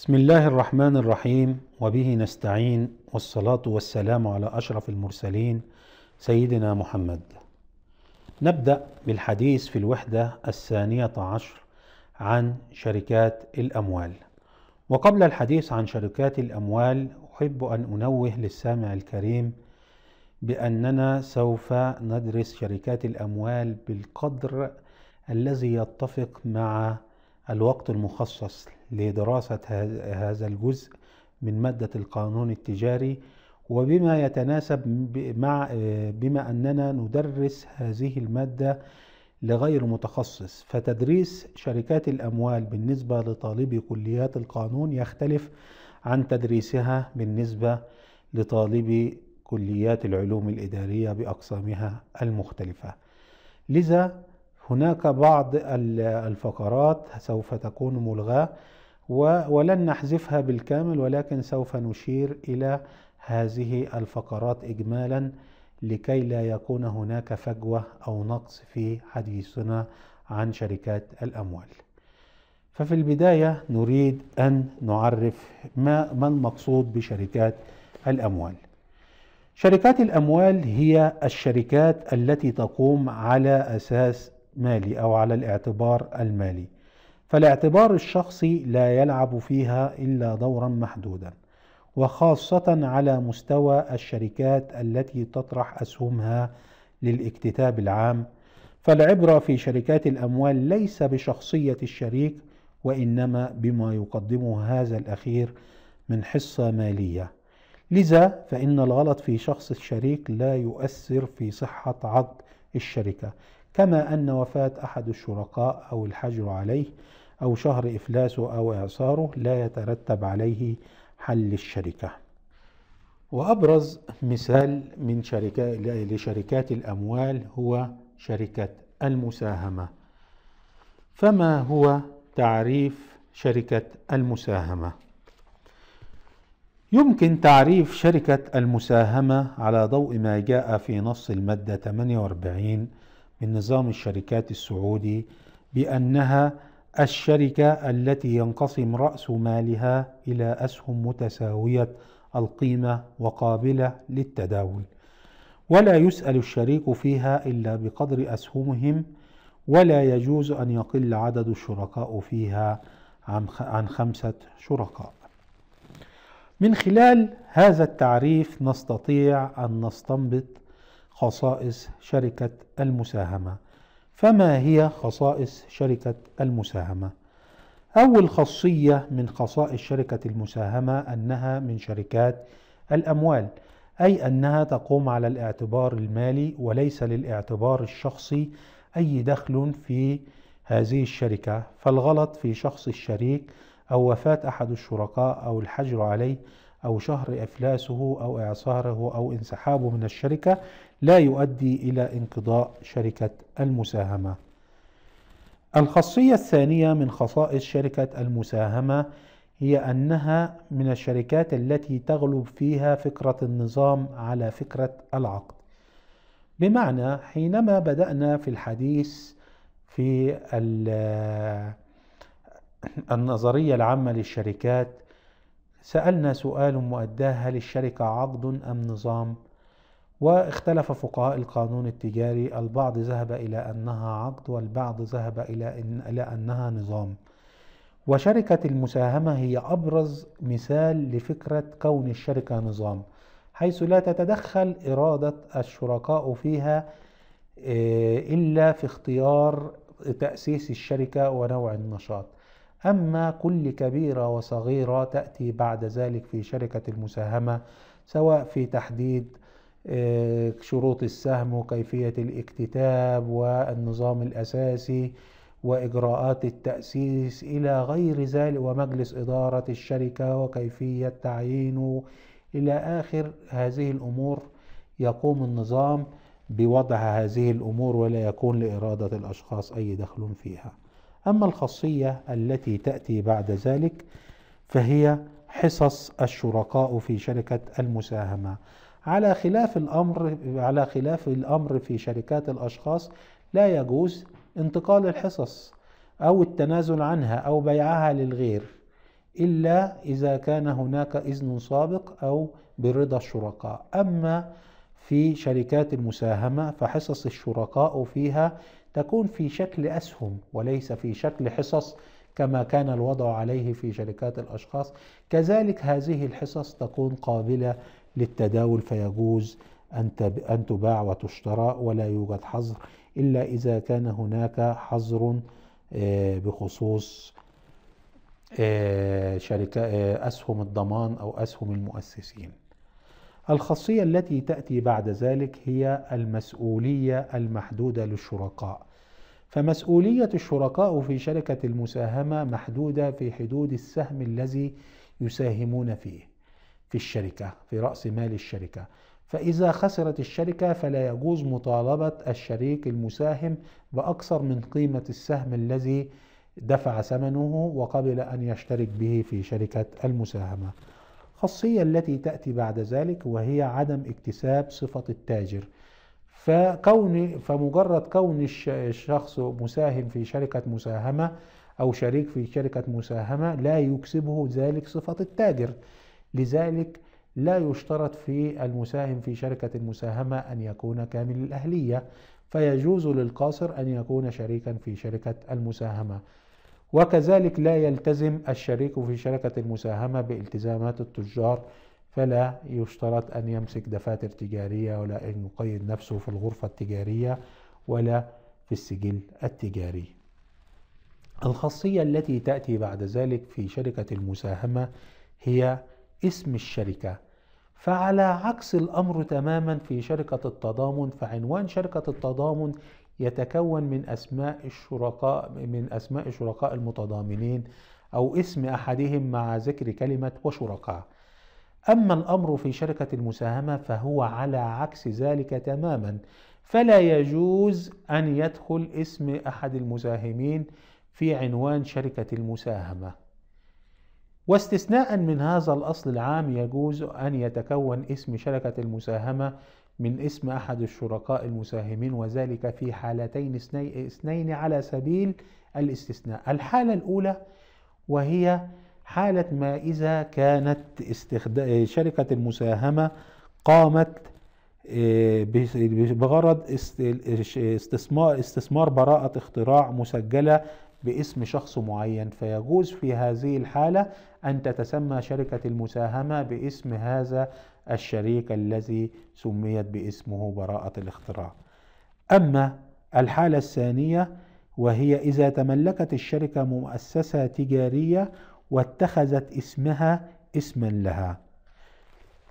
بسم الله الرحمن الرحيم وبه نستعين والصلاة والسلام على أشرف المرسلين سيدنا محمد نبدأ بالحديث في الوحدة الثانية عشر عن شركات الأموال وقبل الحديث عن شركات الأموال أحب أن أنوه للسامع الكريم بأننا سوف ندرس شركات الأموال بالقدر الذي يتفق مع الوقت المخصص لدراسة هذا الجزء من مادة القانون التجاري وبما يتناسب مع بما أننا ندرس هذه المادة لغير متخصص فتدريس شركات الأموال بالنسبة لطالبي كليات القانون يختلف عن تدريسها بالنسبة لطالبي كليات العلوم الإدارية بأقسامها المختلفة لذا هناك بعض الفقرات سوف تكون ملغاة ولن نحذفها بالكامل ولكن سوف نشير إلى هذه الفقرات إجمالا لكي لا يكون هناك فجوة أو نقص في حديثنا عن شركات الأموال ففي البداية نريد أن نعرف ما, ما المقصود بشركات الأموال شركات الأموال هي الشركات التي تقوم على أساس مالي أو على الاعتبار المالي فالاعتبار الشخصي لا يلعب فيها إلا دورا محدودا وخاصة على مستوى الشركات التي تطرح أسهمها للاكتتاب العام فالعبرة في شركات الأموال ليس بشخصية الشريك وإنما بما يقدمه هذا الأخير من حصة مالية لذا فإن الغلط في شخص الشريك لا يؤثر في صحة عقد الشركة كما أن وفاة أحد الشركاء أو الحجر عليه أو شهر إفلاسه أو إعصاره لا يترتب عليه حل الشركة وأبرز مثال من شركة لشركات الأموال هو شركة المساهمة فما هو تعريف شركة المساهمة؟ يمكن تعريف شركة المساهمة على ضوء ما جاء في نص المادة 48 من نظام الشركات السعودي بأنها الشركة التي ينقسم رأس مالها إلى أسهم متساوية القيمة وقابلة للتداول ولا يسأل الشريك فيها إلا بقدر أسهمهم ولا يجوز أن يقل عدد الشركاء فيها عن خمسة شركاء من خلال هذا التعريف نستطيع أن نستنبط خصائص شركة المساهمة فما هي خصائص شركة المساهمة؟ أول خاصية من خصائص شركة المساهمة أنها من شركات الأموال أي أنها تقوم على الاعتبار المالي وليس للاعتبار الشخصي أي دخل في هذه الشركة فالغلط في شخص الشريك أو وفاة أحد الشركاء أو الحجر عليه أو شهر إفلاسه أو إعصاره أو انسحابه من الشركة لا يؤدي إلى انقضاء شركة المساهمة الخاصية الثانية من خصائص شركة المساهمة هي أنها من الشركات التي تغلب فيها فكرة النظام على فكرة العقد بمعنى حينما بدأنا في الحديث في النظرية العامة للشركات سألنا سؤال مؤداه هل الشركة عقد أم نظام؟ واختلف فقهاء القانون التجاري البعض ذهب إلى أنها عقد والبعض ذهب إلى, أنها نظام وشركة المساهمة هي أبرز مثال لفكرة كون الشركة نظام حيث لا تتدخل إرادة الشركاء فيها آه، إلا في اختيار تأسيس الشركة ونوع النشاط أما كل كبيرة وصغيرة تأتي بعد ذلك في شركة المساهمة سواء في تحديد آه، شروط السهم وكيفية الاكتتاب والنظام الأساسي وإجراءات التأسيس إلى غير ذلك ومجلس إدارة الشركة وكيفية تعيينه إلى آخر هذه الأمور يقوم النظام بوضع هذه الأمور ولا يكون لإرادة الأشخاص أي دخل فيها أما الخاصية التي تأتي بعد ذلك فهي حصص الشركاء في شركة المساهمة على خلاف الأمر على خلاف الأمر في شركات الأشخاص لا يجوز انتقال الحصص أو التنازل عنها أو بيعها للغير إلا إذا كان هناك إذن سابق أو برضا الشركاء أما في شركات المساهمة فحصص الشركاء فيها تكون في شكل اسهم وليس في شكل حصص كما كان الوضع عليه في شركات الاشخاص كذلك هذه الحصص تكون قابله للتداول فيجوز ان تباع وتشترى ولا يوجد حظر الا اذا كان هناك حظر آه، بخصوص آه، شركة آه، أسهم الضمان أو أسهم المؤسسين الخاصية التي تأتي بعد ذلك هي المسؤولية المحدودة للشركاء فمسؤولية الشركاء في شركة المساهمة محدودة في حدود السهم الذي يساهمون فيه في الشركة في رأس مال الشركة فإذا خسرت الشركة فلا يجوز مطالبة الشريك المساهم بأكثر من قيمة السهم الذي دفع ثمنه وقبل أن يشترك به في شركة المساهمة الخاصية التي تأتي بعد ذلك وهي عدم اكتساب صفة التاجر فكون فمجرد كون الشخص مساهم في شركة مساهمة أو شريك في شركة مساهمة لا يكسبه ذلك صفة التاجر لذلك لا يشترط في المساهم في شركة المساهمة أن يكون كامل الأهلية فيجوز للقاصر أن يكون شريكا في شركة المساهمة وكذلك لا يلتزم الشريك في شركة المساهمة بالتزامات التجار فلا يشترط أن يمسك دفاتر تجارية ولا أن يقيد نفسه في الغرفة التجارية ولا في السجل التجاري الخاصية التي تأتي بعد ذلك في شركة المساهمة هي اسم الشركة فعلى عكس الأمر تماما في شركة التضامن فعنوان شركة التضامن يتكون من أسماء الشركاء من أسماء الشركاء المتضامنين أو اسم أحدهم مع ذكر كلمة وشركاء أما الأمر في شركة المساهمة فهو على عكس ذلك تماما فلا يجوز أن يدخل اسم أحد المساهمين في عنوان شركة المساهمة واستثناء من هذا الأصل العام يجوز أن يتكون اسم شركة المساهمة من اسم أحد الشركاء المساهمين وذلك في حالتين اثنين على سبيل الاستثناء الحالة الأولى وهي حالة ما إذا كانت شركة المساهمة قامت آه، بغرض استثمار استثمار براءة اختراع مسجلة باسم شخص معين فيجوز في هذه الحالة أن تتسمى شركة المساهمة باسم هذا الشريك الذي سميت باسمه براءة الاختراع. أما الحالة الثانية وهي إذا تملكت الشركة مؤسسة تجارية واتخذت اسمها اسما لها